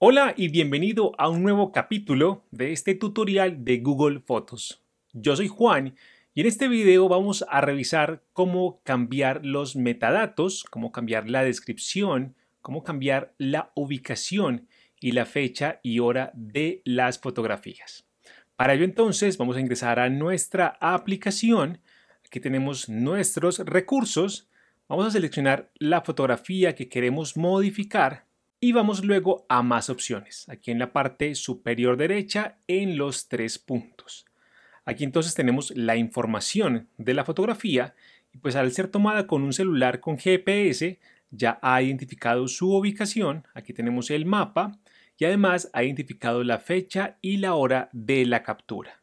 Hola y bienvenido a un nuevo capítulo de este tutorial de Google Fotos. Yo soy Juan y en este video vamos a revisar cómo cambiar los metadatos, cómo cambiar la descripción, cómo cambiar la ubicación y la fecha y hora de las fotografías. Para ello entonces vamos a ingresar a nuestra aplicación. Aquí tenemos nuestros recursos. Vamos a seleccionar la fotografía que queremos modificar y vamos luego a más opciones, aquí en la parte superior derecha en los tres puntos. Aquí entonces tenemos la información de la fotografía y pues al ser tomada con un celular con GPS ya ha identificado su ubicación, aquí tenemos el mapa y además ha identificado la fecha y la hora de la captura.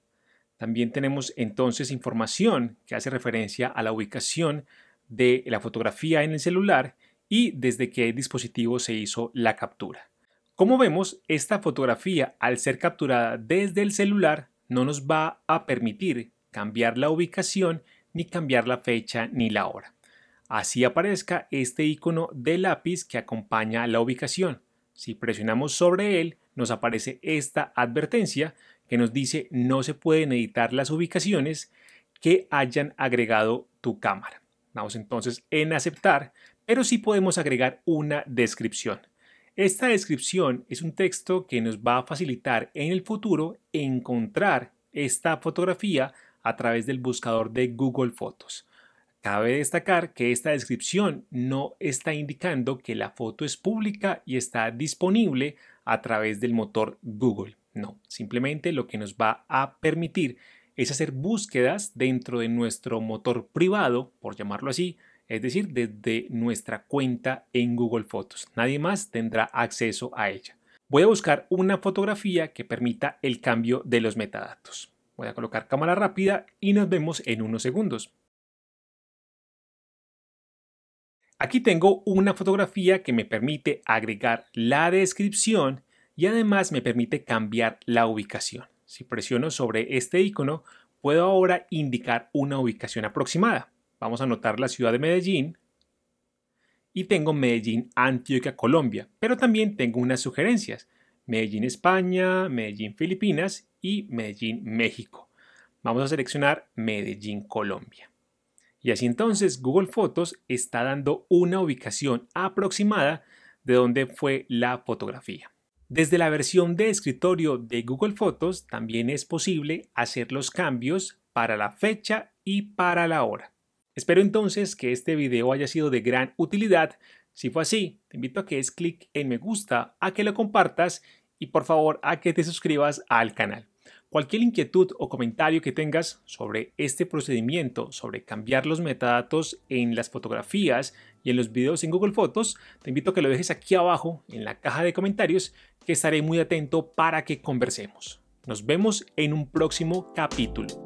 También tenemos entonces información que hace referencia a la ubicación de la fotografía en el celular y desde qué dispositivo se hizo la captura. Como vemos, esta fotografía al ser capturada desde el celular no nos va a permitir cambiar la ubicación ni cambiar la fecha ni la hora. Así aparezca este icono de lápiz que acompaña la ubicación. Si presionamos sobre él, nos aparece esta advertencia que nos dice no se pueden editar las ubicaciones que hayan agregado tu cámara. Vamos entonces en aceptar, pero sí podemos agregar una descripción. Esta descripción es un texto que nos va a facilitar en el futuro encontrar esta fotografía a través del buscador de Google Fotos. Cabe destacar que esta descripción no está indicando que la foto es pública y está disponible a través del motor Google. No, simplemente lo que nos va a permitir es hacer búsquedas dentro de nuestro motor privado, por llamarlo así, es decir, desde nuestra cuenta en Google Fotos. Nadie más tendrá acceso a ella. Voy a buscar una fotografía que permita el cambio de los metadatos. Voy a colocar cámara rápida y nos vemos en unos segundos. Aquí tengo una fotografía que me permite agregar la descripción y además me permite cambiar la ubicación. Si presiono sobre este icono, puedo ahora indicar una ubicación aproximada. Vamos a anotar la ciudad de Medellín. Y tengo Medellín, Antioquia, Colombia. Pero también tengo unas sugerencias. Medellín, España, Medellín, Filipinas y Medellín, México. Vamos a seleccionar Medellín, Colombia. Y así entonces Google Fotos está dando una ubicación aproximada de donde fue la fotografía. Desde la versión de escritorio de Google Fotos también es posible hacer los cambios para la fecha y para la hora. Espero entonces que este video haya sido de gran utilidad. Si fue así, te invito a que des clic en me gusta, a que lo compartas y por favor a que te suscribas al canal. Cualquier inquietud o comentario que tengas sobre este procedimiento, sobre cambiar los metadatos en las fotografías y en los videos en Google Fotos, te invito a que lo dejes aquí abajo en la caja de comentarios que estaré muy atento para que conversemos. Nos vemos en un próximo capítulo.